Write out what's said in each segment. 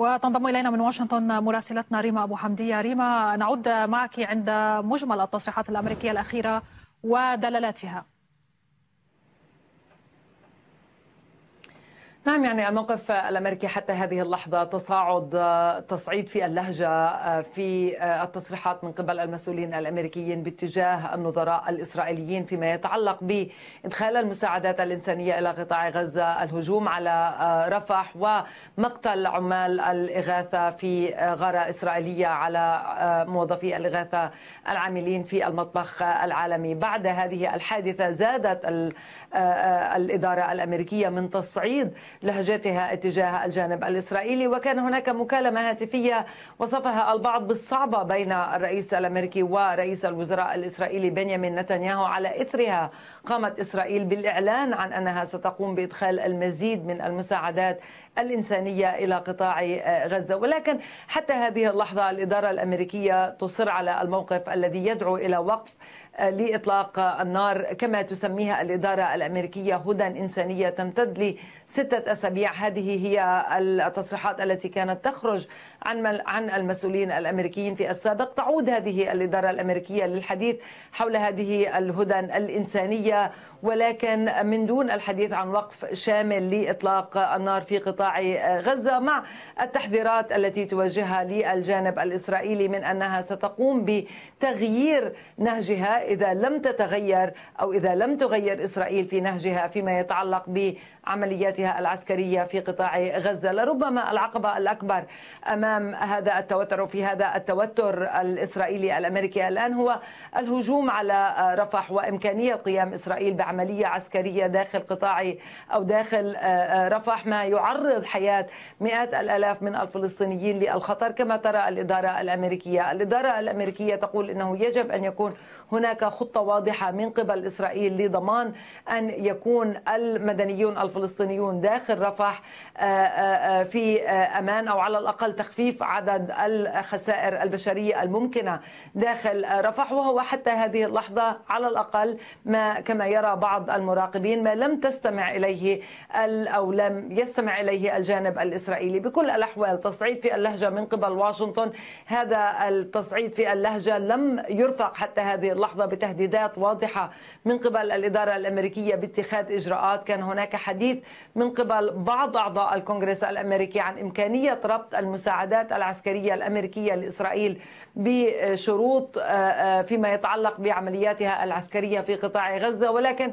وتنضم إلينا من واشنطن مراسلتنا ريما أبو حمدية ريما نعود معك عند مجمل التصريحات الأمريكية الأخيرة ودلالاتها نعم يعني الموقف الامريكي حتى هذه اللحظه تصاعد آه، تصعيد في اللهجه آه، في آه، التصريحات من قبل المسؤولين الامريكيين باتجاه النظراء الاسرائيليين فيما يتعلق بادخال المساعدات الانسانيه الى قطاع غزه، الهجوم على رفح ومقتل عمال الاغاثه في غاره اسرائيليه على موظفي الاغاثه العاملين في المطبخ العالمي، بعد هذه الحادثه زادت الاداره الامريكيه من تصعيد لهجتها اتجاه الجانب الإسرائيلي وكان هناك مكالمة هاتفية وصفها البعض بالصعبة بين الرئيس الأمريكي ورئيس الوزراء الإسرائيلي بنيامين نتنياهو على إثرها قامت إسرائيل بالإعلان عن أنها ستقوم بإدخال المزيد من المساعدات الإنسانية إلى قطاع غزة ولكن حتى هذه اللحظة الإدارة الأمريكية تصر على الموقف الذي يدعو إلى وقف لإطلاق النار كما تسميها الإدارة الأمريكية هدى إنسانية تمتد لستة أسابيع هذه هي التصريحات التي كانت تخرج عن عن المسؤولين الأمريكيين في السابق تعود هذه الإدارة الأمريكية للحديث حول هذه الهدن الإنسانية ولكن من دون الحديث عن وقف شامل لإطلاق النار في قطاع غزة مع التحذيرات التي توجهها للجانب الإسرائيلي من أنها ستقوم بتغيير نهجها إذا لم تتغير أو إذا لم تغير إسرائيل في نهجها فيما يتعلق بعملياتها العسكرية في قطاع غزة لربما العقبة الأكبر أمام هذا التوتر وفي هذا التوتر الإسرائيلي الأمريكي الآن هو الهجوم على رفح وإمكانية قيام إسرائيل بعملية عسكرية داخل قطاع أو داخل رفح ما يعرض حياة مئات الآلاف من الفلسطينيين للخطر كما ترى الإدارة الأمريكية الإدارة الأمريكية تقول أنه يجب أن يكون هناك خطة واضحة من قبل إسرائيل لضمان أن يكون المدنيون الفلسطينيون داخل داخل رفح آه، آه، آه، في امان او على الاقل تخفيف عدد الخسائر البشريه الممكنه داخل رفح وهو حتى هذه اللحظه على الاقل ما كما يرى بعض المراقبين ما لم تستمع اليه او لم يستمع اليه الجانب الاسرائيلي بكل الاحوال تصعيد في اللهجه من قبل واشنطن هذا التصعيد في اللهجه لم يرفق حتى هذه اللحظه بتهديدات واضحه من قبل الاداره الامريكيه باتخاذ اجراءات كان هناك حديث من قبل قبل بعض أعضاء الكونغرس الأمريكي عن إمكانية ربط المساعدات العسكرية الأمريكية لإسرائيل بشروط آه، آه، فيما يتعلق بعملياتها العسكرية في قطاع غزة ولكن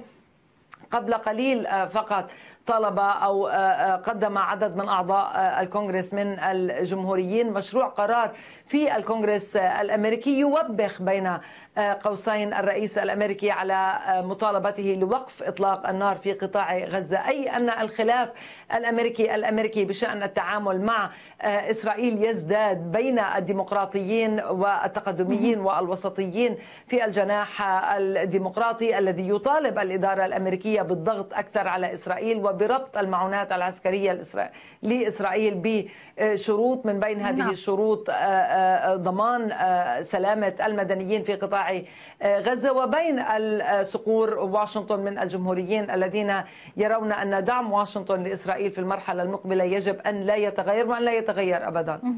قبل قليل آه، فقط طلب او آه، آه، قدم عدد من اعضاء الكونغرس من الجمهوريين مشروع قرار في الكونغرس الامريكي يوبخ بين قوسين الرئيس الامريكي على مطالبته لوقف اطلاق النار في قطاع غزه اي ان الخلاف الامريكي الامريكي بشان التعامل مع اسرائيل يزداد بين الديمقراطيين والتقدميين والوسطيين في الجناح الديمقراطي الذي يطالب الاداره الامريكيه الأمريكية بالضغط أكثر على إسرائيل وبربط المعونات العسكرية لإسرائيل بشروط من بين هذه نعم. الشروط آه، آه، ضمان آه، سلامة المدنيين في قطاع غزة وبين الصقور واشنطن من الجمهوريين الذين يرون أن دعم واشنطن لإسرائيل في المرحلة المقبلة يجب أن لا يتغير وأن لا يتغير أبدا